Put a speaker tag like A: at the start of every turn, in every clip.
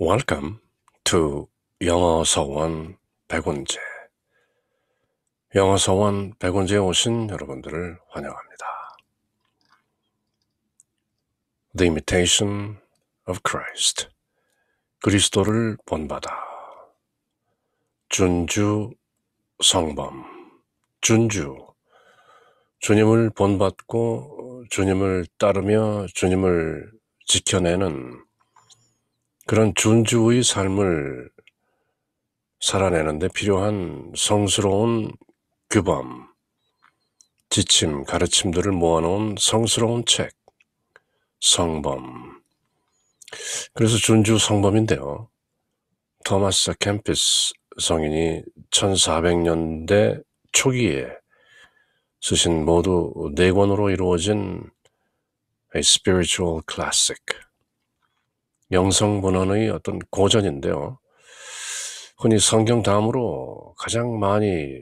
A: Welcome to 영어서원 백운제 영어서원 백운제에 오신 여러분들을 환영합니다. The Imitation of Christ 그리스도를 본받아 준주 성범 준주 주님을 본받고 주님을 따르며 주님을 지켜내는 그런 준주의 삶을 살아내는데 필요한 성스러운 규범, 지침, 가르침들을 모아놓은 성스러운 책, 성범. 그래서 준주 성범인데요. 토마스 캠피스 성인이 1400년대 초기에 쓰신 모두 네 권으로 이루어진 A Spiritual Classic 영성문헌의 어떤 고전인데요. 흔히 성경 다음으로 가장 많이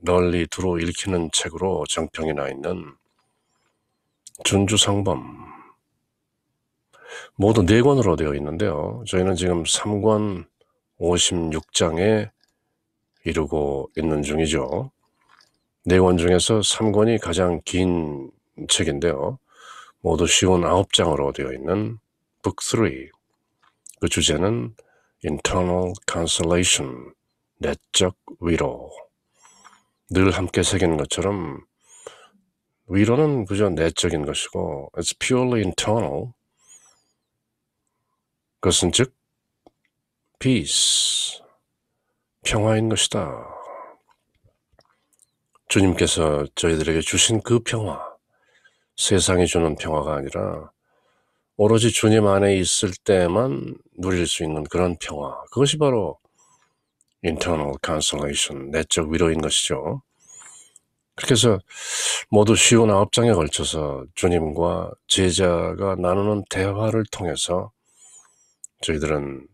A: 널리 두루 읽히는 책으로 정평이 나 있는 준주상범 모두 네 권으로 되어 있는데요. 저희는 지금 3권 56장에 이르고 있는 중이죠. 네 권 중에서 3권이 가장 긴 책인데요. 모두 쉬운 9장으로 되어 있는 북3. 스그 주제는 internal consolation, 내적 위로. 늘 함께 새기는 것처럼 위로는 그저 내적인 것이고 it's purely internal. 그것은 즉 peace, 평화인 것이다. 주님께서 저희들에게 주신 그 평화, 세상이 주는 평화가 아니라 오로지 주님 안에 있을 때만 누릴 수 있는 그런 평화. 그것이 바로 internal consolation, 내적 위로인 것이죠. 그렇게 해서 모두 쉬운 아홉 장에 걸쳐서 주님과 제자가 나누는 대화를 통해서 저희들은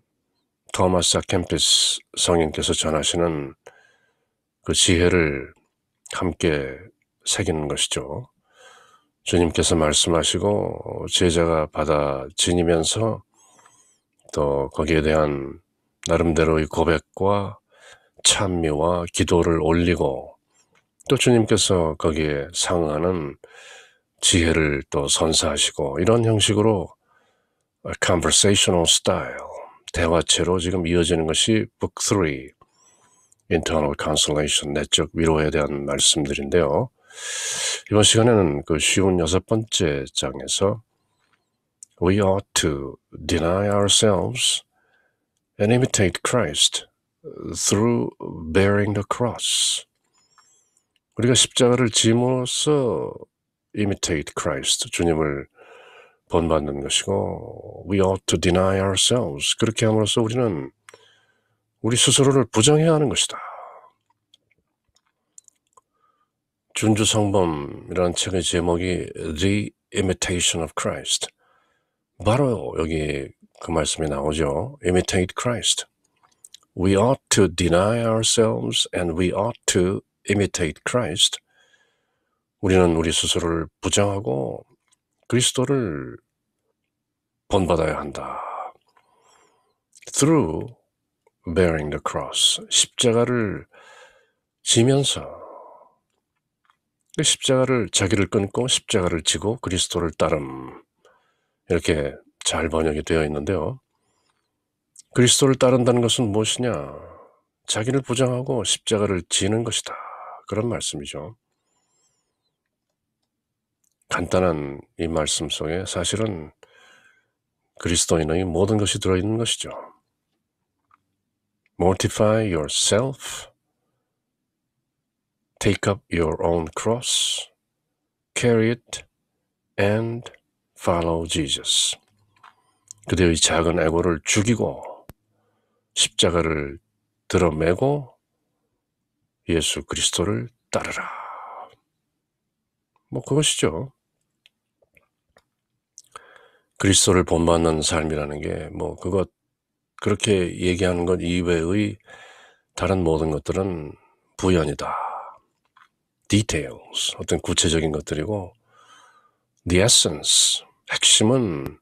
A: 토마스 캠피스 성인께서 전하시는 그 지혜를 함께 새기는 것이죠. 주님께서 말씀하시고 제자가 받아 지니면서 또 거기에 대한 나름대로의 고백과 찬미와 기도를 올리고 또 주님께서 거기에 상응하는 지혜를 또 선사하시고 이런 형식으로 conversational style 대화체로 지금 이어지는 것이 book 3 internal consolation 내적 위로에 대한 말씀들인데요. 이번 시간에는 그 쉬운 여섯 번째 장에서 We ought to deny ourselves and imitate Christ through bearing the cross. 우리가 십자가를 짐으로써 imitate Christ, 주님을 본받는 것이고, we ought to deny ourselves. 그렇게 함으로써 우리는 우리 스스로를 부정해야 하는 것이다. 준주성범이라는 책의 제목이 The Imitation of Christ. 바로 여기 그 말씀이 나오죠. Imitate Christ. We ought to deny ourselves and we ought to imitate Christ. 우리는 우리 스스로를 부정하고 그리스도를 본받아야 한다. Through bearing the cross. 십자가를 지면서 십자가를 자기를 끊고 십자가를 지고 그리스도를 따름 이렇게 잘 번역이 되어 있는데요. 그리스도를 따른다는 것은 무엇이냐? 자기를 부정하고 십자가를 지는 것이다. 그런 말씀이죠. 간단한 이 말씀 속에 사실은 그리스도인의 모든 것이 들어있는 것이죠. Mortify yourself Take up your own cross, carry it, and follow Jesus. 그대의 작은 애고를 죽이고 십자가를 드러매고 예수 그리스도를 따르라. 뭐 그것이죠. 그리스도를 본받는 삶이라는 게 뭐 그것 그렇게 얘기하는 것 이외의 다른 모든 것들은 부연이다. details, 어떤 구체적인 것들이고 the essence, 핵심은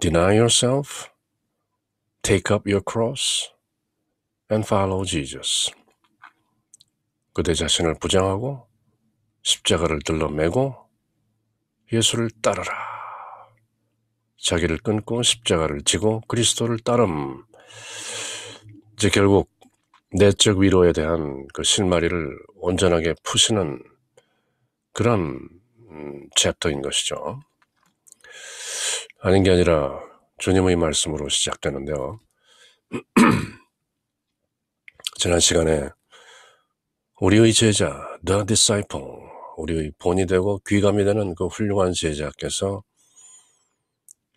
A: deny yourself, take up your cross and follow Jesus. 그대 자신을 부정하고 십자가를 들러매고 예수를 따르라. 자기를 끊고 십자가를 지고 그리스도를 따름. 이제 결국 내적 위로에 대한 그 실마리를 온전하게 푸시는 그런 음, 챕터인 것이죠. 아닌 게 아니라 주님의 말씀으로 시작되는데요. 지난 시간에 우리의 제자, The Disciple, 우리의 본이 되고 귀감이 되는 그 훌륭한 제자께서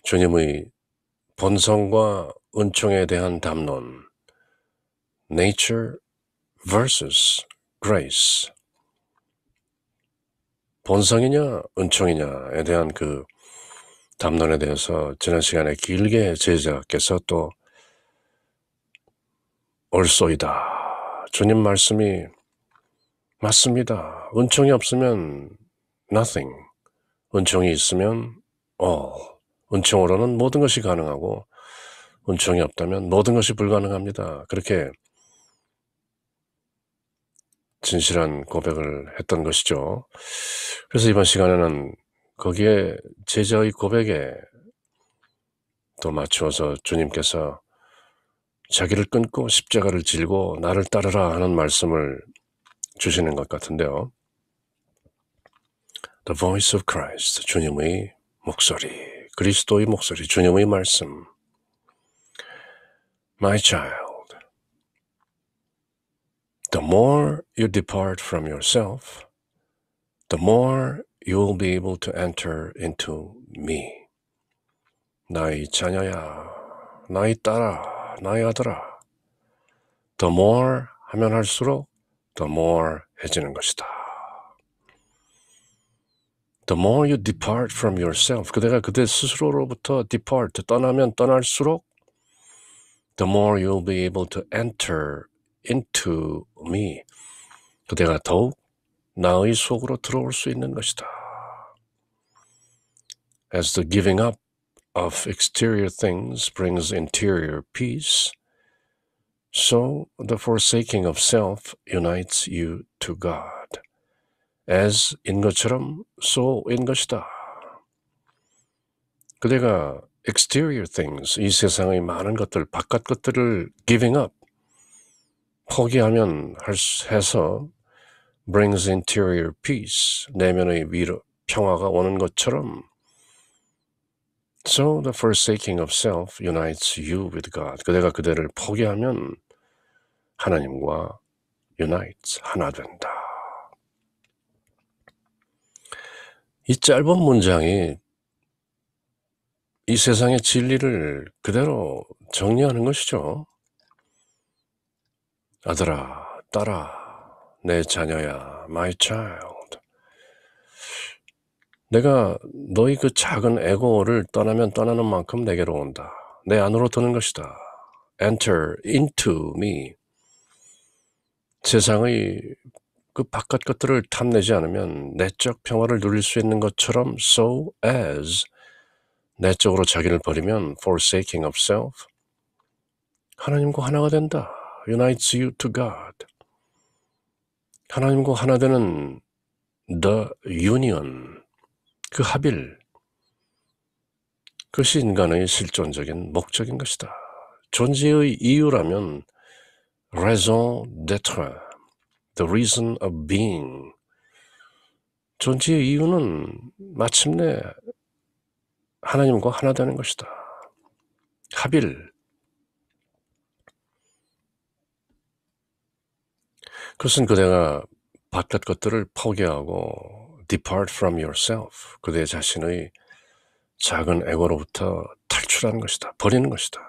A: 주님의 본성과 은총에 대한 담론, nature versus grace. 본성이냐, 은총이냐에 대한 그 담론에 대해서 지난 시간에 길게 제자께서 또 올소이다. 주님 말씀이 맞습니다. 은총이 없으면 nothing. 은총이 있으면 all. 은총으로는 모든 것이 가능하고 은총이 없다면 모든 것이 불가능합니다. 그렇게 진실한 고백을 했던 것이죠. 그래서 이번 시간에는 거기에 제자의 고백에 또 맞추어서 주님께서 자기를 끊고 십자가를 질고 나를 따르라 하는 말씀을 주시는 것 같은데요. The voice of Christ, 주님의 목소리, 그리스도의 목소리, 주님의 말씀. My child. the more you depart from yourself, the more you will be able to enter into me. 나의 자녀야, 나의 딸아, 나의 아들아. The more 하면 할수록 the more 해지는 것이다. The more you depart from yourself, 그대가 그대 스스로로부터 depart, 떠나면 떠날수록 the more you'll be able to enter into me. 그대가 더욱 나의 속으로 들어올 수 있는 것이다. As the giving up of exterior things brings interior peace, so the forsaking of self unites you to God. As in 것처럼, so in 것이다. 그대가 exterior things, 이 세상의 많은 것들, 바깥 것들을 giving up, 포기하면 해서 brings interior peace, 내면의 위로, 평화가 오는 것처럼 So the forsaking of self unites you with God. 그대가 그대를 포기하면 하나님과 unites, 하나 된다. 이 짧은 문장이 이 세상의 진리를 그대로 정리하는 것이죠. 아들아, 딸아, 내 자녀야, my child. 내가 너희 그 작은 에고를 떠나면 떠나는 만큼 내게로 온다. 내 안으로 드는 것이다. Enter into me. 세상의 그 바깥 것들을 탐내지 않으면 내적 평화를 누릴 수 있는 것처럼 so as 내적으로 자기를 버리면 forsaking of self 하나님과 하나가 된다. unites you to God. 하나님과 하나 되는 the union, 그 합일, 그것이 인간의 실존적인 목적인 것이다. 존재의 이유라면 raison d'être, the reason of being. 존재의 이유는 마침내 하나님과 하나 되는 것이다. 합일, 그것은 그대가 바깥 것들을 포기하고 depart from yourself. 그대 자신의 작은 에고로부터 탈출하는 것이다. 버리는 것이다.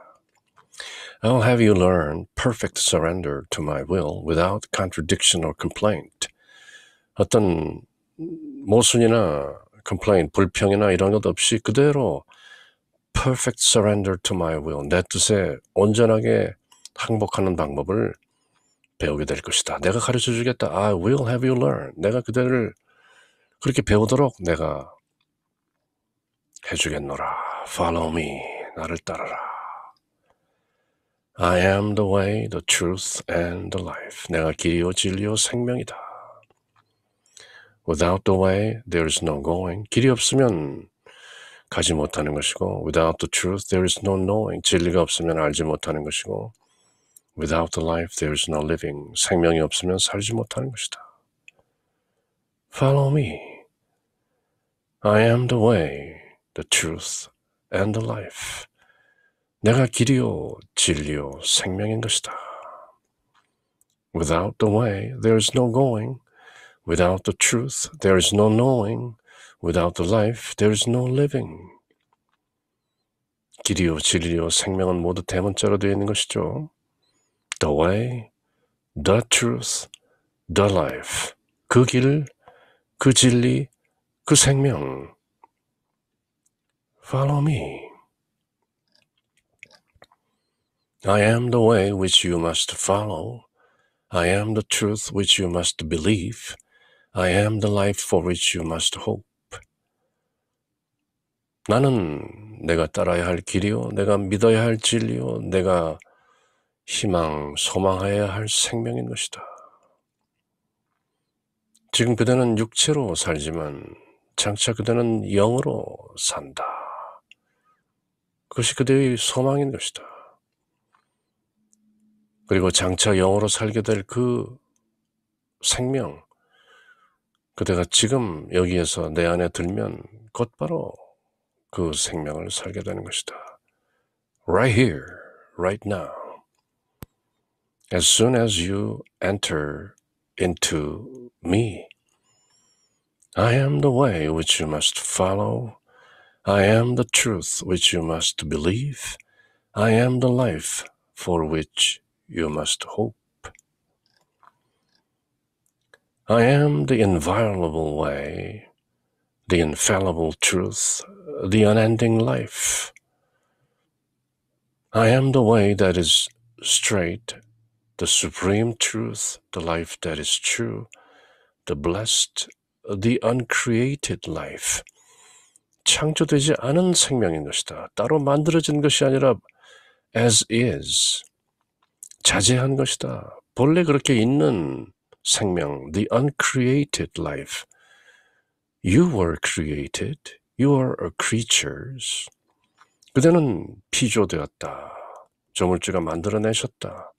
A: I'll have you learn perfect surrender to my will without contradiction or complaint. 어떤 모순이나 complaint, 불평이나 이런 것 없이 그대로 perfect surrender to my will. 내 뜻에 온전하게 항복하는 방법을 배우게 될 것이다. 내가 가르쳐 주겠다. I will have you learn. 내가 그대를 그렇게 배우도록 내가 해주겠노라. Follow me. 나를 따라라 I am the way, the truth, and the life. 내가 길이요 진리요 생명이다. Without the way, there is no going. 길이 없으면 가지 못하는 것이고, without the truth, there is no knowing. 진리가 없으면 알지 못하는 것이고, Without the life there is no living. 생명이 없으면 살지 못하는 것이다. Follow me. I am the way, the truth, and the life. 내가 길이요, 진리요, 생명인 것이다. Without the way, there is no going. Without the truth, there is no knowing. Without the life, there is no living. 길이요, 진리요, 생명은 모두 대문자로 되어 있는 것이죠. the way, the truth, the life. 그 길, 그 진리, 그 생명. Follow me. I am the way which you must follow. I am the truth which you must believe. I am the life for which you must hope. 나는 내가 따라야 할 길이요. 내가 믿어야 할 진리요. 내가 희망, 소망하여야 할 생명인 것이다. 지금 그대는 육체로 살지만 장차 그대는 영으로 산다. 그것이 그대의 소망인 것이다. 그리고 장차 영으로 살게 될 그 생명, 그대가 지금 여기에서 내 안에 들면 곧바로 그 생명을 살게 되는 것이다. Right here, right now. as soon as you enter into me. I am the way which you must follow. I am the truth which you must believe. I am the life for which you must hope. I am the inviolable way, the infallible truth, the unending life. I am the way that is straight the supreme truth, the life that is true, the blessed, the uncreated life. 창조되지 않은 생명인 것이다. 따로 만들어진 것이 아니라 as is. 자제한 것이다. 본래 그렇게 있는 생명, the uncreated life. You were created. You are a creatures. 그대는 피조되었다. 조물주가 만들어내셨다.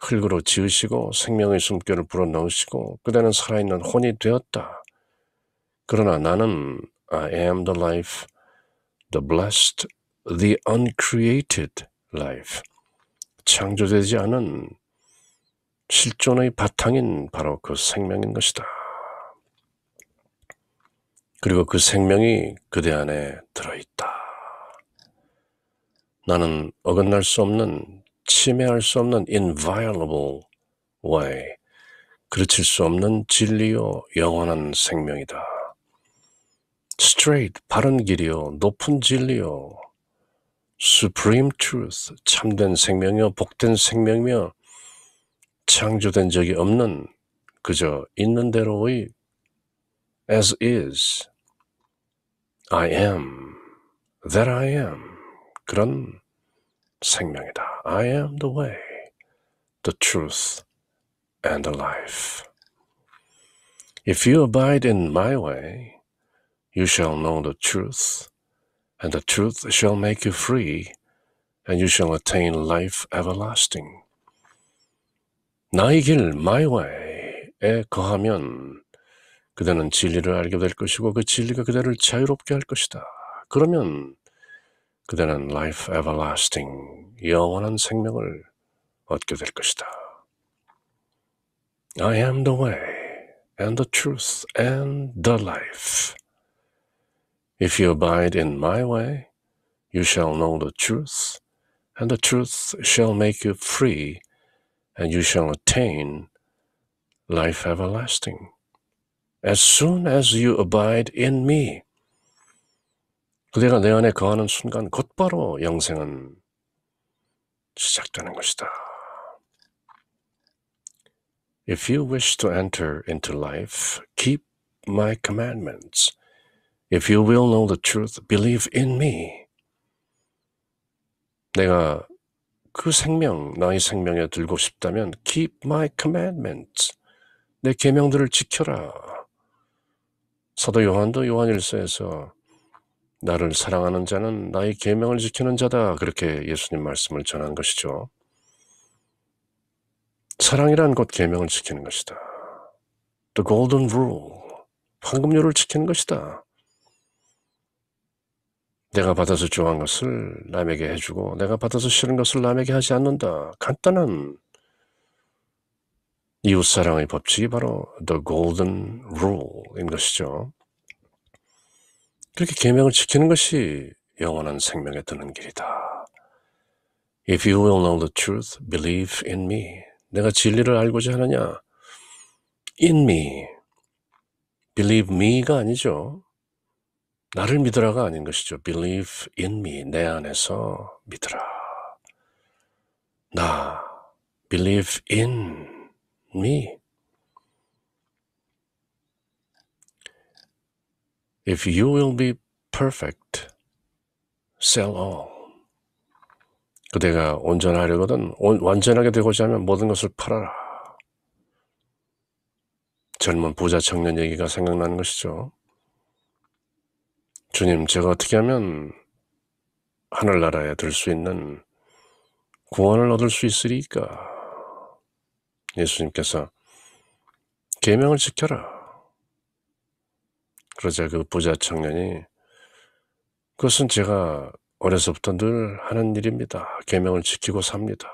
A: 흙으로 지으시고 생명의 숨결을 불어넣으시고 그대는 살아있는 혼이 되었다. 그러나 나는 I am the life, the blessed, the uncreated life. 창조되지 않은 실존의 바탕인 바로 그 생명인 것이다. 그리고 그 생명이 그대 안에 들어있다. 나는 어긋날 수 없는 침해할 수 없는 inviolable way, 그르칠 수 없는 진리요 영원한 생명이다. straight, 바른 길이요 높은 진리요 supreme truth, 참된 생명이요 복된 생명이며 창조된 적이 없는 그저 있는 대로의 as is, I am, that I am 그런 생명이다. I am the way, the truth, and the life. If you abide in my way, you shall know the truth, and the truth shall make you free, and you shall attain life everlasting. 나의 길, my way에 거하면 그대는 진리를 알게 될 것이고 그 진리가 그대를 자유롭게 할 것이다. 그러면 그대는 life everlasting, 영원한 생명을 얻게 될 것이다. I am the way and the truth and the life. If you abide in my way, you shall know the truth, and the truth shall make you free, and you shall attain life everlasting. As soon as you abide in me, 그대가 내 안에 거하는 순간 곧바로 영생은 시작되는 것이다. If you wish to enter into life, keep my commandments. If you will know the truth, believe in me. 내가 그 생명, 나의 생명에 들고 싶다면 keep my commandments. 내 계명들을 지켜라. 사도 요한도 요한일서에서 나를 사랑하는 자는 나의 계명을 지키는 자다. 그렇게 예수님 말씀을 전한 것이죠. 사랑이란 곧 계명을 지키는 것이다. The golden rule. 황금률을 지키는 것이다. 내가 받아서 좋아한 것을 남에게 해주고 내가 받아서 싫은 것을 남에게 하지 않는다. 간단한 이웃사랑의 법칙이 바로 the golden rule인 것이죠. 그렇게 계명을 지키는 것이 영원한 생명에 드는 길이다. If you will know the truth, believe in me. 내가 진리를 알고자 하느냐? In me. Believe me가 아니죠. 나를 믿으라가 아닌 것이죠. Believe in me. 내 안에서 믿으라. 나. Believe in me. If you will be perfect, sell all. 그대가 온전하려거든 온, 완전하게 되고자 하면 모든 것을 팔아라. 젊은 부자 청년 얘기가 생각나는 것이죠. 주님, 제가 어떻게 하면 하늘나라에 들 수 있는 구원을 얻을 수 있으리까? 예수님께서 계명을 지켜라. 그러자 그 부자 청년이 그것은 제가 어려서부터 늘 하는 일입니다. 계명을 지키고 삽니다.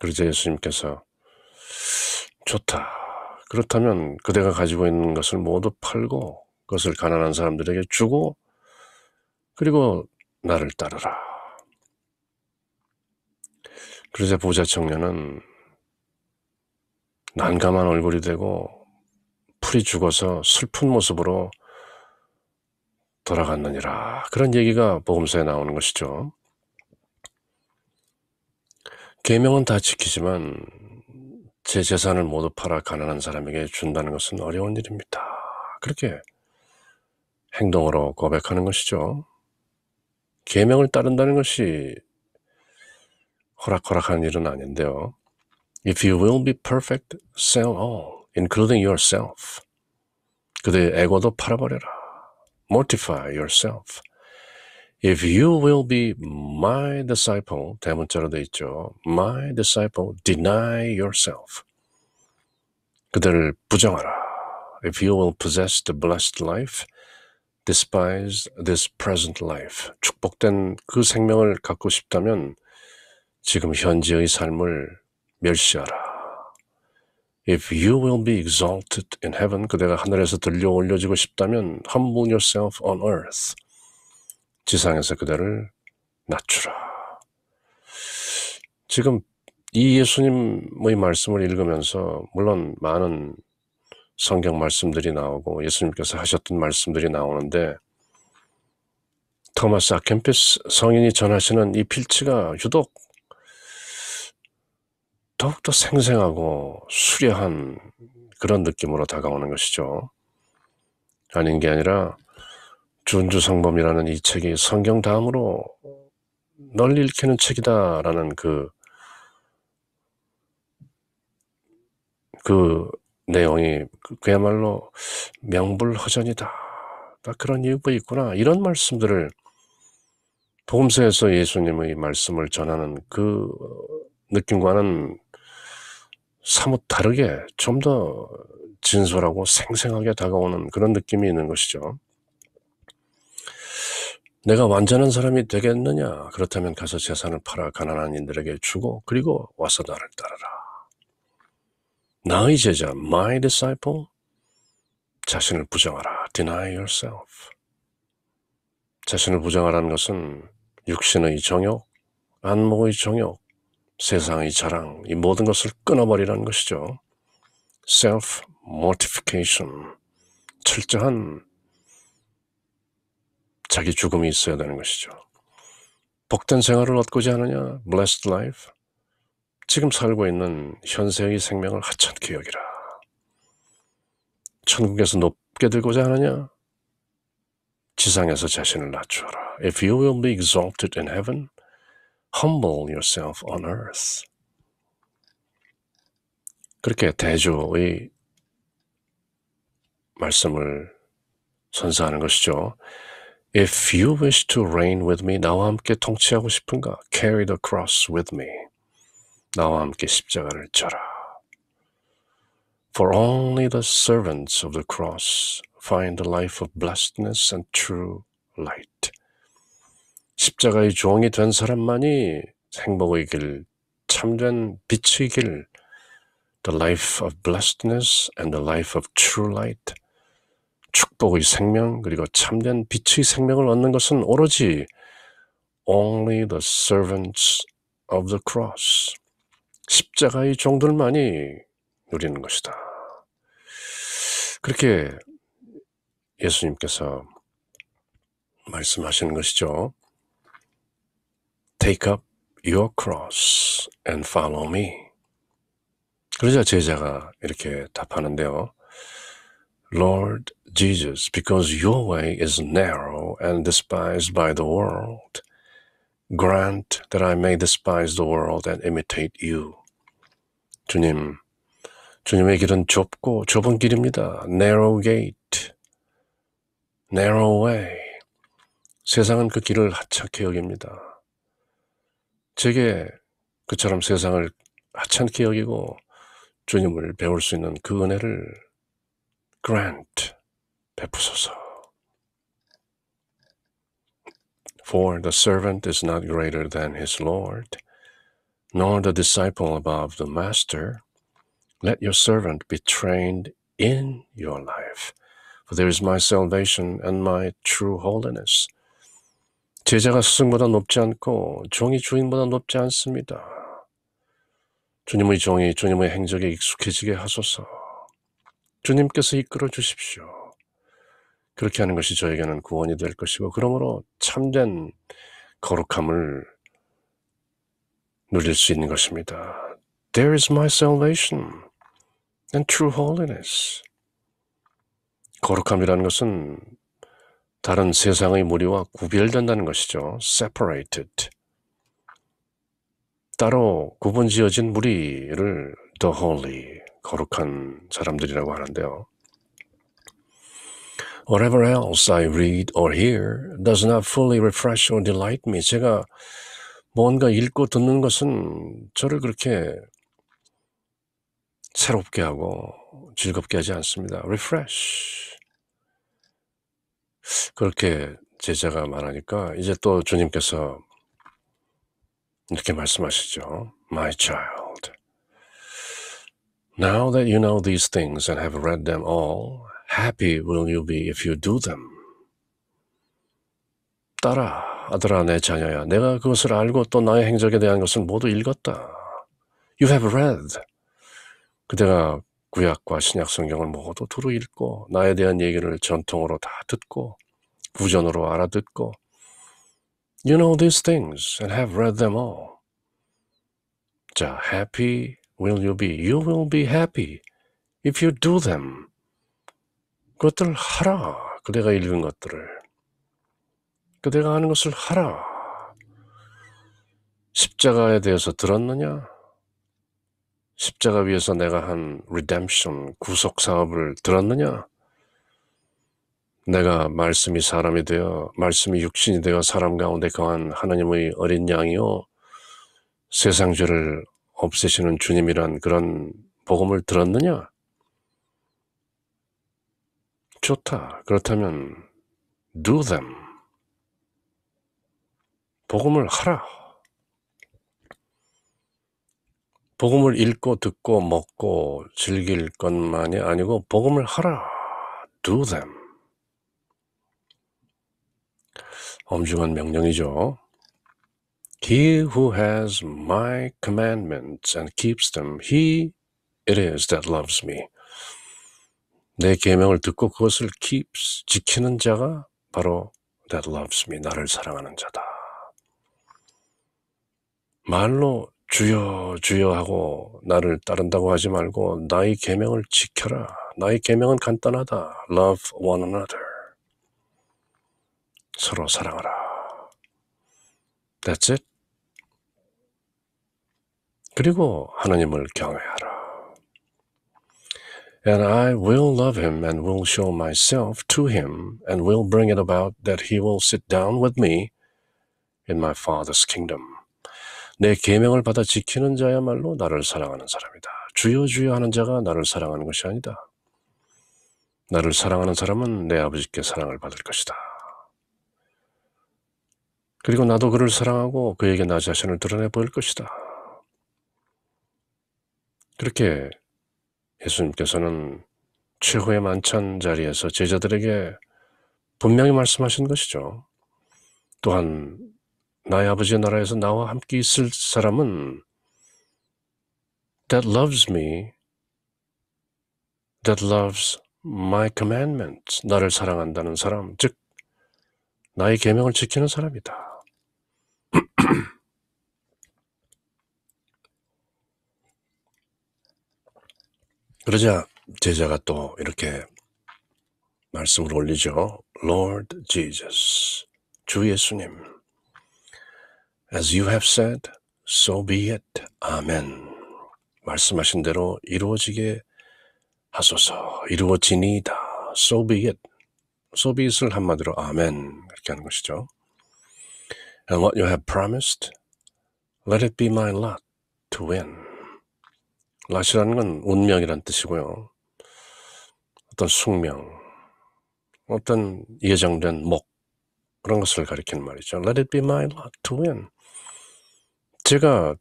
A: 그러자 예수님께서 좋다. 그렇다면 그대가 가지고 있는 것을 모두 팔고 그것을 가난한 사람들에게 주고 그리고 나를 따르라. 그러자 부자 청년은 난감한 얼굴이 되고 풀이 죽어서 슬픈 모습으로 돌아갔느니라. 그런 얘기가 복음서에 나오는 것이죠. 계명은 다 지키지만 제 재산을 모두 팔아 가난한 사람에게 준다는 것은 어려운 일입니다. 그렇게 행동으로 고백하는 것이죠. 계명을 따른다는 것이 허락허락한 일은 아닌데요. If you will be perfect, sell all. including yourself. 그대의 에고도 팔아버려라. Mortify yourself. If you will be my disciple, 대문자로 있죠. My disciple, deny yourself. 그들을 부정하라. If you will possess the blessed life, despise this present life. 축복된 그 생명을 갖고 싶다면 지금 현재의 삶을 멸시하라. If you will be exalted in heaven, 그대가 하늘에서 들려 올려지고 싶다면 humble yourself on earth. 지상에서 그대를 낮추라. 지금 이 예수님의 말씀을 읽으면서 물론 많은 성경 말씀들이 나오고 예수님께서 하셨던 말씀들이 나오는데 토마스 아켄피스 성인이 전하시는 이 필치가 유독 더욱더 생생하고 수려한 그런 느낌으로 다가오는 것이죠. 아닌 게 아니라 준주성범이라는 이 책이 성경 다음으로 널리 읽히는 책이다라는 그, 그 내용이 그야말로 명불허전이다. 그런 이유가 있구나. 이런 말씀들을 복음서에서 예수님의 말씀을 전하는 그 느낌과는 사뭇 다르게 좀 더 진솔하고 생생하게 다가오는 그런 느낌이 있는 것이죠. 내가 완전한 사람이 되겠느냐? 그렇다면 가서 재산을 팔아 가난한 인들에게 주고 그리고 와서 나를 따르라. 나의 제자, my disciple, 자신을 부정하라. deny yourself. 자신을 부정하라는 것은 육신의 정욕, 안목의 정욕, 세상의 자랑, 이 모든 것을 끊어버리라는 것이죠. self-mortification, 철저한 자기 죽음이 있어야 되는 것이죠. 복된 생활을 얻고자 하느냐, blessed life, 지금 살고 있는 현세의 생명을 하찮게 여기라. 천국에서 높게 들고자 하느냐, 지상에서 자신을 낮추어라. If you will be exalted in heaven, humble yourself on earth. 그렇게 대조의 말씀을 선사하는 것이죠. If you wish to reign with me, 나와 함께 통치하고 싶은가? Carry the cross with me. 나와 함께 십자가를 져라. For only the servants of the cross find the life of blessedness and true light. 십자가의 종이 된 사람만이 행복의 길, 참된 빛의 길, the life of blessedness and the life of true light, 축복의 생명 그리고 참된 빛의 생명을 얻는 것은 오로지 only the servants of the cross, 십자가의 종들만이 누리는 것이다. 그렇게 예수님께서 말씀하시는 것이죠. Take up your cross and follow me. 그러자 제자가 이렇게 답하는데요. Lord Jesus, because your way is narrow and despised by the world, grant that I may despise the world and imitate you. 주님, 주님의 길은 좁고 좁은 길입니다. narrow gate, narrow way. 세상은 그 길을 하찮게 여깁니다. 제게 그처럼 세상을 하찮게 여기고 주님을 배울 수 있는 그 은혜를 grant 베푸소서. For the servant is not greater than his Lord, nor the disciple above the master. Let your servant be trained in your life, for there is my salvation and my true holiness. 제자가 스승보다 높지 않고 종이 주인보다 높지 않습니다. 주님의 종이 주님의 행적에 익숙해지게 하소서. 주님께서 이끌어 주십시오. 그렇게 하는 것이 저에게는 구원이 될 것이고, 그러므로 참된 거룩함을 누릴 수 있는 것입니다. There is my salvation and true holiness. 거룩함이라는 것은 다른 세상의 무리와 구별된다는 것이죠. separated. 따로 구분 지어진 무리를 the holy, 거룩한 사람들이라고 하는데요. Whatever else I read or hear does not fully refresh or delight me. 제가 뭔가 읽고 듣는 것은 저를 그렇게 새롭게 하고 즐겁게 하지 않습니다. refresh. 그렇게 제자가 말하니까 이제 또 주님께서 이렇게 말씀하시죠. My child, now that you know these things and have read them all, happy will you be if you do them. 따라, 아들아, 내 자녀야, 내가 그것을 알고 또 나의 행적에 대한 것은 모두 읽었다. You have read. 그대가 구약과 신약 성경을 모두 두루 읽고 나에 대한 얘기를 전통으로 다 듣고 구전으로 알아듣고 You know these things and have read them all. 자, happy will you be. You will be happy if you do them. 그것들 하라. 그대가 읽은 것들을. 그대가 하는 것을 하라. 십자가에 대해서 들었느냐? 십자가 위에서 내가 한 redemption, 구속 사업을 들었느냐? 내가 말씀이 사람이 되어 말씀이 육신이 되어 사람 가운데 거한 하나님의 어린 양이요 세상 죄를 없애시는 주님이란 그런 복음을 들었느냐? 좋다. 그렇다면 do them. 복음을 하라. 복음을 읽고 듣고 먹고 즐길 것만이 아니고 복음을 하라. Do them. 엄중한 명령이죠. He who has my commandments and keeps them, he it is that loves me. 내 계명을 듣고 그것을 keeps 지키는 자가 바로 that loves me 나를 사랑하는 자다. 말로 주여 주여 하고 나를 따른다고 하지 말고 나의 계명을 지켜라. 나의 계명은 간단하다. Love one another. 서로 사랑하라. That's it. 그리고 하나님을 경외하라. And I will love him and will show myself to him and will bring it about that he will sit down with me in my Father's kingdom. 내 계명을 받아 지키는 자야말로 나를 사랑하는 사람이다. 주여 주여 하는 자가 나를 사랑하는 것이 아니다. 나를 사랑하는 사람은 내 아버지께 사랑을 받을 것이다. 그리고 나도 그를 사랑하고 그에게 나 자신을 드러내 보일 것이다. 그렇게 예수님께서는 최후의 만찬 자리에서 제자들에게 분명히 말씀하신 것이죠. 또한 나의 아버지의 나라에서 나와 함께 있을 사람은 that loves me, that loves my commandments, 나를 사랑한다는 사람, 즉 나의 계명을 지키는 사람이다. 그러자 제자가 또 이렇게 말씀을 올리죠. Lord Jesus, 주 예수님. As you have said, so be it. Amen. 말씀하신 대로 이루어지게 하소서. 이루어지니다. So be it. So be it을 한마디로 아멘. 이렇게 하는 것이죠. And what you have promised, let it be my lot to win. lat이라는 건 운명이란 뜻이고요. 어떤 숙명, 어떤 예정된 목, 그런 것을 가리키는 말이죠. Let it be my lot to win. 제가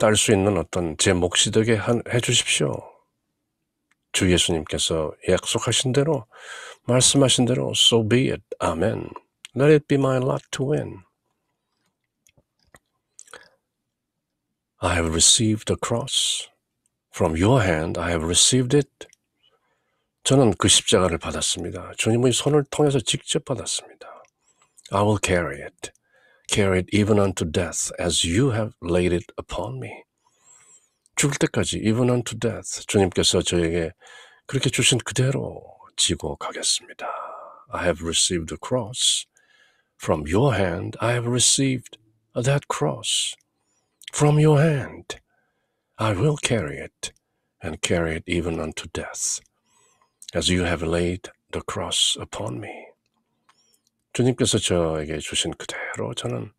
A: 딸 수 있는 어떤 제 몫이 되게 한, 해주십시오. 주 예수님께서 약속하신 대로 말씀하신 대로 so be it. 아멘. Let it be my lot to win. I have received the cross. From your hand I have received it. 저는 그 십자가를 받았습니다. 주님의 손을 통해서 직접 받았습니다. I will carry it. carried even unto death, as you have laid it upon me. 죽을 때까지 even unto death 주님께서 저에게 그렇게 주신 그대로 지고 가겠습니다. I have received the cross. From your hand I have received that cross. From your hand I will carry it and carry it even unto death, as you have laid the cross upon me. 주님께서 저에게 주신 그대로 저는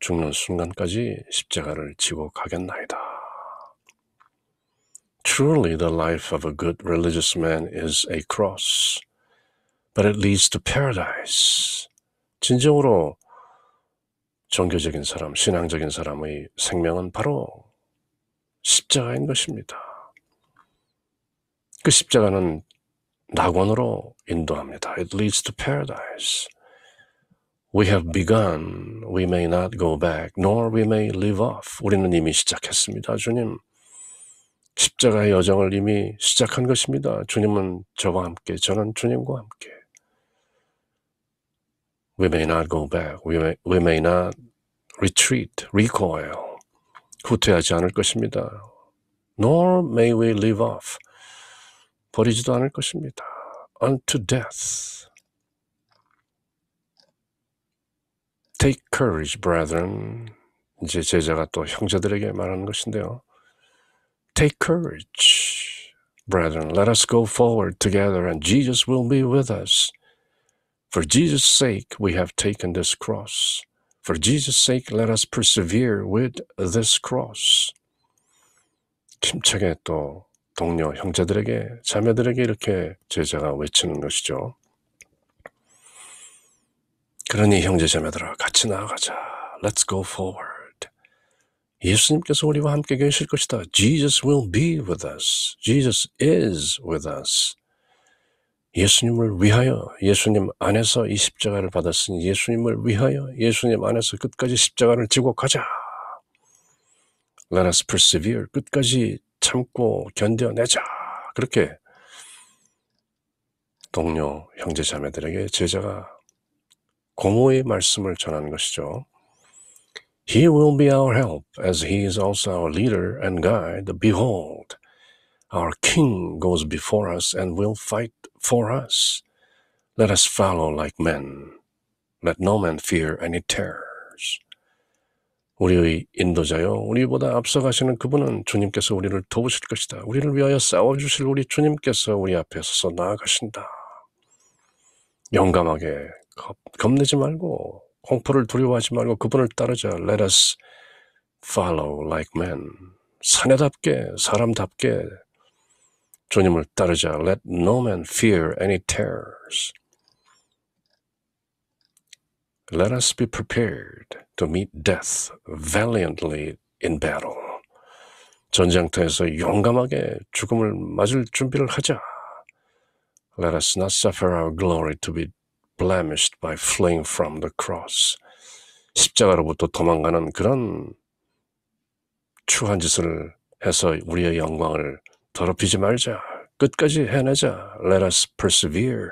A: 죽는 순간까지 십자가를 지고 가겠나이다. Truly the life of a good religious man is a cross, but it leads to paradise. 진정으로 종교적인 사람, 신앙적인 사람의 생명은 바로 십자가인 것입니다. 그 십자가는 낙원으로 인도합니다. It leads to paradise. We have begun, we may not go back, nor we may leave off. 우리는 이미 시작했습니다, 주님. 십자가의 여정을 이미 시작한 것입니다. 주님은 저와 함께, 저는 주님과 함께. We may not go back. We may, we may not retreat, recoil. 후퇴하지 않을 것입니다. Nor may we leave off. 버리지도 않을 것입니다. Unto death. Take courage, brethren. 이제 제자가 또 형제들에게 말하는 것인데요. Take courage, brethren. Let us go forward together and Jesus will be with us. For Jesus' sake, we have taken this cross. For Jesus' sake, let us persevere with this cross. 힘차게 또 동료 형제들에게 자매들에게 이렇게 제자가 외치는 것이죠. 그러니 형제 자매들아 같이 나아가자. Let's go forward. 예수님께서 우리와 함께 계실 것이다. Jesus will be with us. Jesus is with us. 예수님을 위하여 예수님 안에서 이 십자가를 받았으니 예수님을 위하여 예수님 안에서 끝까지 십자가를 지고 가자. Let us persevere. 끝까지 참고 견뎌내자. 그렇게 동료 형제 자매들에게 제자가 공호의 말씀을 전하는 것이죠. He will be our help, as He is also our leader and guide. Behold, our King goes before us and will fight for us. Let us follow like men. Let no man fear any terrors. 우리의 인도자여, 우리보다 앞서가시는 그분은 주님께서 우리를 도우실 것이다. 우리를 위하여 싸워주실 우리 주님께서 우리 앞에 서서 나아가신다. 영감하게 겁내지 말고 공포를 두려워하지 말고 그분을 따르자. Let us follow like men. 사내답게 사람답게 주님을 따르자. Let no man fear any terrors. Let us be prepared to meet death valiantly in battle. 전장터에서 용감하게 죽음을 맞을 준비를 하자. Let us not suffer our glory to be blemished by fleeing from the cross. 십자가로부터 도망가는 그런 추한 짓을 해서 우리의 영광을 더럽히지 말자. 끝까지 해내자. Let us persevere.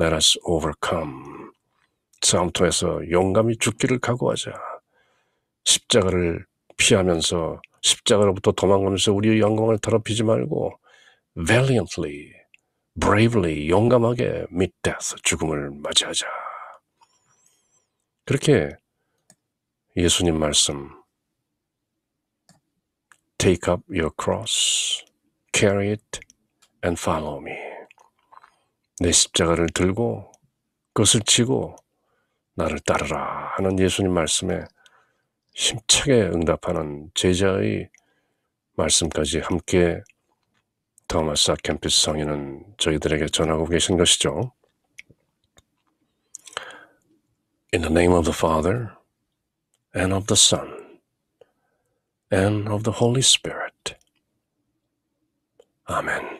A: Let us overcome. 싸움 통해서 용감히 죽기를 각오하자. 십자가를 피하면서 십자가로부터 도망가면서 우리의 영광을 더럽히지 말고 valiantly bravely 용감하게 meet death 죽음을 맞이하자. 그렇게 예수님 말씀 take up your cross, carry it and follow me. 내 십자가를 들고 그것을 치고 나를 따르라 하는 예수님 말씀에 심차게 응답하는 제자의 말씀까지 함께 더마사 캠피스 성인은 저희들에게 전하고 계신 것이죠. In the name of the Father, and of the Son, and of the Holy Spirit. Amen.